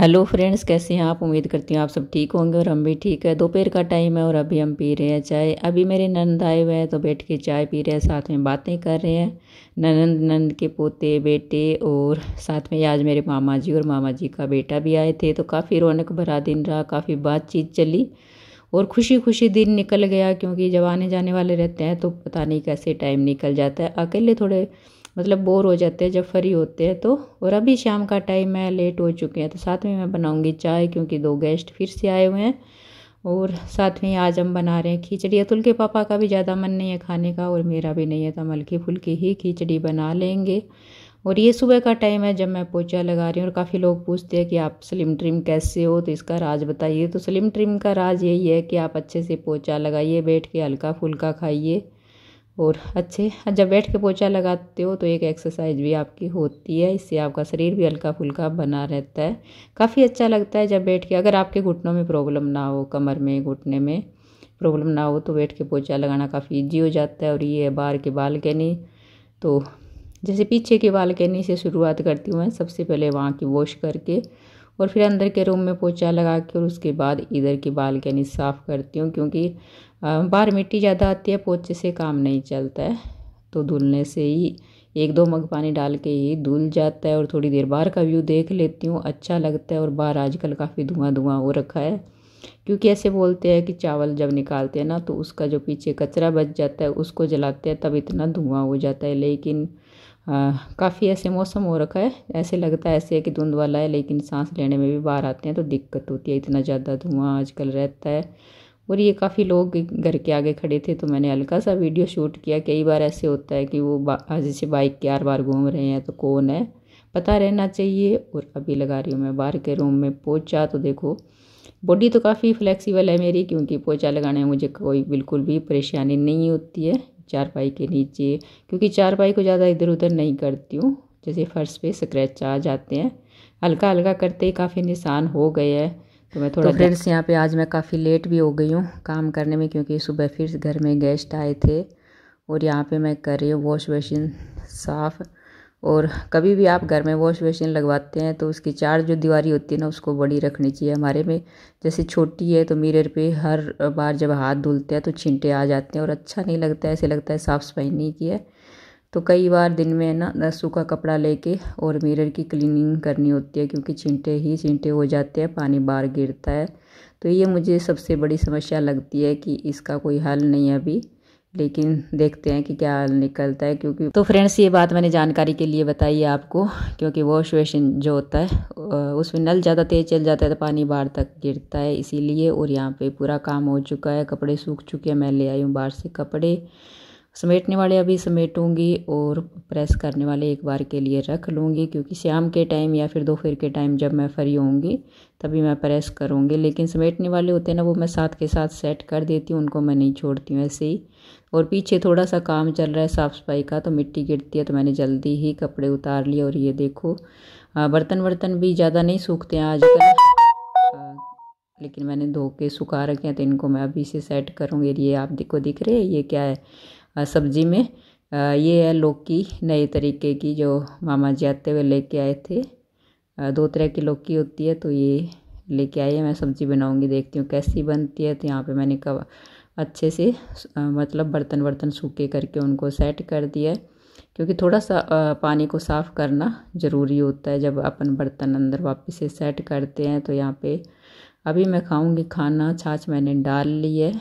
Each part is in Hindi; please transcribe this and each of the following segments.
हेलो फ्रेंड्स कैसे हैं आप उम्मीद करती हूँ आप सब ठीक होंगे और हम भी ठीक है दोपहर का टाइम है और अभी हम पी रहे हैं चाय अभी मेरे नंद आए हुए हैं तो बैठ के चाय पी रहे हैं साथ में बातें कर रहे हैं ननंद नंद के पोते बेटे और साथ में आज मेरे मामा जी और मामा जी का बेटा भी आए थे तो काफ़ी रौनक भरा दिन रहा काफ़ी बातचीत चली और खुशी खुशी दिन निकल गया क्योंकि जब आने जाने वाले रहते हैं तो पता नहीं कैसे टाइम निकल जाता है अकेले थोड़े मतलब बोर हो जाते हैं जब फ्री होते हैं तो और अभी शाम का टाइम है लेट हो चुके हैं तो साथ में मैं बनाऊँगी चाय क्योंकि दो गेस्ट फिर से आए हुए हैं और साथ में आज हम बना रहे हैं खिचड़ी अतुल के पापा का भी ज़्यादा मन नहीं है खाने का और मेरा भी नहीं है तो हम हल्की फुल्की ही खिचड़ी बना लेंगे और ये सुबह का टाइम है जब मैं पोचा लगा रही हूँ और काफ़ी लोग पूछते हैं कि आप स्लिम ट्रिम कैसे हो तो इसका राज बताइए तो स्लिम ट्रिम का राज यही है कि आप अच्छे से पोचा लगाइए बैठ के हल्का फुल्का खाइए और अच्छे हाँ, जब बैठ के पोछा लगाते हो तो एक एक्सरसाइज भी आपकी होती है इससे आपका शरीर भी हल्का फुल्का बना रहता है काफ़ी अच्छा लगता है जब बैठ के अगर आपके घुटनों में प्रॉब्लम ना हो कमर में घुटने में प्रॉब्लम ना हो तो बैठ के पोछा लगाना काफ़ी ईजी हो जाता है और ये है बाहर के बालकनी तो जैसे पीछे की बालकनी से शुरुआत करती हूँ मैं सबसे पहले वहाँ की वॉश करके और फिर अंदर के रूम में पोछा लगा के और उसके बाद इधर की बालकनी साफ़ करती हूँ क्योंकि बाहर मिट्टी ज़्यादा आती है पोछे से काम नहीं चलता है तो धुलने से ही एक दो मग पानी डाल के ही धुल जाता है और थोड़ी देर बाहर का व्यू देख लेती हूँ अच्छा लगता है और बाहर आजकल काफ़ी धुआं धुआं हो रखा है क्योंकि ऐसे बोलते हैं कि चावल जब निकालते हैं ना तो उसका जो पीछे कचरा बच जाता है उसको जलाते हैं तब इतना धुआं हो जाता है लेकिन हाँ, काफ़ी ऐसे मौसम हो रखा है ऐसे लगता है ऐसे है कि धुंध वाला है लेकिन सांस लेने में भी बाहर आते हैं तो दिक्कत होती है इतना ज़्यादा धुआं आजकल रहता है और ये काफ़ी लोग घर के आगे खड़े थे तो मैंने हल्का सा वीडियो शूट किया कई बार ऐसे होता है कि वो जैसे बाइक के आर बार घूम रहे हैं तो कौन है पता रहना चाहिए और अभी लगा रही हूँ मैं बाहर के रूम में पोचा तो देखो बॉडी तो काफ़ी फ्लेक्सिबल है मेरी क्योंकि पोचा लगाने में मुझे कोई बिल्कुल भी परेशानी नहीं होती है चारपाई के नीचे क्योंकि चारपाई को ज़्यादा इधर उधर नहीं करती हूँ जैसे फर्श पे स्क्रैच आ जाते हैं हल्का हल्का करते ही काफ़ी निशान हो गए हैं तो मैं थोड़ा तो फ्रेंड्स यहाँ पे आज मैं काफ़ी लेट भी हो गई हूँ काम करने में क्योंकि सुबह फिर घर में गेस्ट आए थे और यहाँ पे मैं कर रही हूँ वॉश मशीन साफ़ और कभी भी आप घर में वॉश मशीन लगवाते हैं तो उसकी चार जो दीवारी होती है ना उसको बड़ी रखनी चाहिए हमारे में जैसे छोटी है तो मिरर पे हर बार जब हाथ धुलते हैं तो छींटे आ जाते हैं और अच्छा नहीं लगता है ऐसे लगता है साफ़ सफाई नहीं की है तो कई बार दिन में ना सूखा कपड़ा लेके और मिरर की क्लीनिंग करनी होती है क्योंकि छींटे ही छींटे हो जाते हैं पानी बाहर गिरता है तो ये मुझे सबसे बड़ी समस्या लगती है कि इसका कोई हल नहीं है अभी लेकिन देखते हैं कि क्या निकलता है क्योंकि तो फ्रेंड्स ये बात मैंने जानकारी के लिए बताई है आपको क्योंकि वॉश बेसिन जो होता है उसमें नल ज़्यादा तेज़ चल जाता है तो पानी बाहर तक गिरता है इसीलिए और यहाँ पे पूरा काम हो चुका है कपड़े सूख चुके हैं मैं ले आई हूँ बाहर से कपड़े समेटने वाले अभी समेटूंगी और प्रेस करने वाले एक बार के लिए रख लूँगी क्योंकि शाम के टाइम या फिर दोपहर के टाइम जब मैं फ्री होंगी तभी मैं प्रेस करूँगी लेकिन समेटने वाले होते हैं ना वो मैं साथ के साथ सेट कर देती हूँ उनको मैं नहीं छोड़ती हूँ ऐसे ही और पीछे थोड़ा सा काम चल रहा है साफ़ सफाई का तो मिट्टी गिरती है तो मैंने जल्दी ही कपड़े उतार लिए और ये देखो बर्तन वर्तन भी ज़्यादा नहीं सूखते हैं आजकल लेकिन मैंने धो के सुखा रखे हैं तो इनको मैं अभी से सेट करूँगी ये आप देखो दिख रहे हैं ये क्या है सब्जी में ये है लौकी नए तरीके की जो मामा जी आते हुए लेके आए थे दो तरह की लौकी होती है तो ये लेके आई है मैं सब्ज़ी बनाऊंगी देखती हूँ कैसी बनती है तो यहाँ पे मैंने कब अच्छे से मतलब बर्तन बर्तन सूखे करके उनको सेट कर दिया है क्योंकि थोड़ा सा पानी को साफ़ करना ज़रूरी होता है जब अपन बर्तन अंदर वापस से सेट करते हैं तो यहाँ पे अभी मैं खाऊंगी खाना छाछ मैंने डाल ली है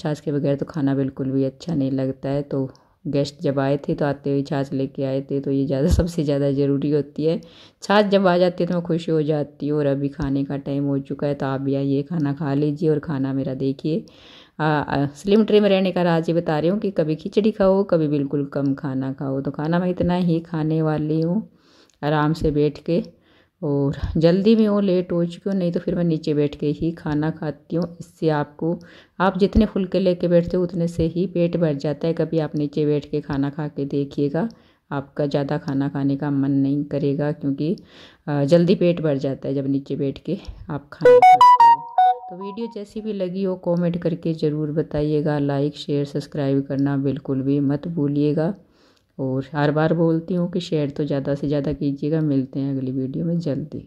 छाछ के बगैर तो खाना बिल्कुल भी अच्छा नहीं लगता है तो गेस्ट जब आए थे तो आते हुए छाछ लेके आए थे तो ये ज़्यादा सबसे ज़्यादा ज़रूरी होती है छाछ जब आ जाती है तो मैं खुशी हो जाती हूँ और अभी खाने का टाइम हो चुका है तो आप भी आइए खाना खा लीजिए और खाना मेरा देखिए स्लिम ट्रे में रहने का राज ये बता रही हूँ कि कभी खिचड़ी खाओ कभी बिल्कुल कम खाना खाओ तो खाना मैं इतना ही खाने वाली हूँ आराम से बैठ के और जल्दी में हो लेट हो चुकी हूँ नहीं तो फिर मैं नीचे बैठ के ही खाना खाती हूँ इससे आपको आप जितने फुलके लेके बैठते हो उतने से ही पेट भर जाता है कभी आप नीचे बैठ के खाना खा के देखिएगा आपका ज़्यादा खाना खाने का मन नहीं करेगा क्योंकि जल्दी पेट भर जाता है जब नीचे बैठ के आप खाना खाते हो तो वीडियो जैसी भी लगी हो कमेंट करके ज़रूर बताइएगा लाइक शेयर सब्सक्राइब करना बिल्कुल भी मत भूलिएगा और हर बार बोलती हूँ कि शेयर तो ज़्यादा से ज़्यादा कीजिएगा मिलते हैं अगली वीडियो में जल्दी